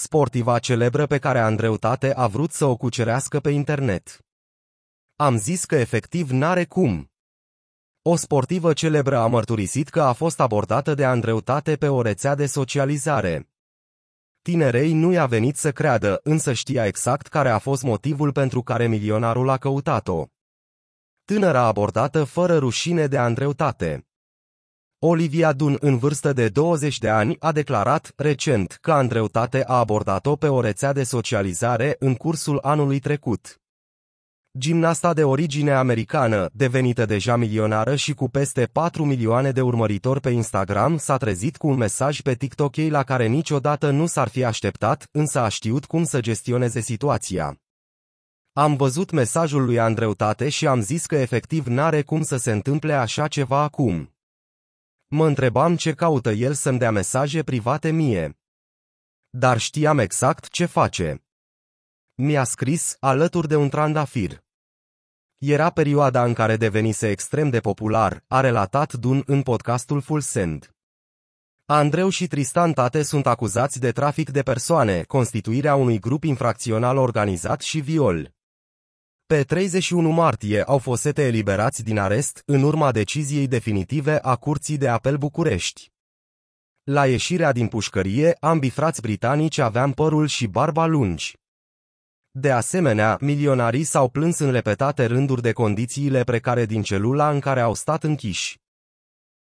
sportiva celebră pe care Andreu Tate a vrut să o cucerească pe internet. Am zis că efectiv n-are cum. O sportivă celebră a mărturisit că a fost abordată de Andreu Tate pe o rețea de socializare. Tinerei nu i-a venit să creadă, însă știa exact care a fost motivul pentru care milionarul a căutat-o. Tânăra abordată fără rușine de Andreu Tate Olivia Dun, în vârstă de 20 de ani, a declarat recent că Andreutate a abordat-o pe o rețea de socializare în cursul anului trecut. Gimnasta de origine americană, devenită deja milionară și cu peste 4 milioane de urmăritori pe Instagram, s-a trezit cu un mesaj pe TikTok ei la care niciodată nu s-ar fi așteptat, însă a știut cum să gestioneze situația. Am văzut mesajul lui Andreutate și am zis că efectiv n-are cum să se întâmple așa ceva acum. Mă întrebam ce caută el să-mi dea mesaje private mie. Dar știam exact ce face. Mi-a scris alături de un trandafir. Era perioada în care devenise extrem de popular, a relatat Dun în podcastul Full Send. Andreu și Tristan Tate sunt acuzați de trafic de persoane, constituirea unui grup infracțional organizat și viol. Pe 31 martie au fost sete eliberați din arest în urma deciziei definitive a Curții de Apel București. La ieșirea din pușcărie, ambii frați britanici aveam părul și barba lungi. De asemenea, milionarii s-au plâns în repetate rânduri de condițiile precare din celula în care au stat închiși.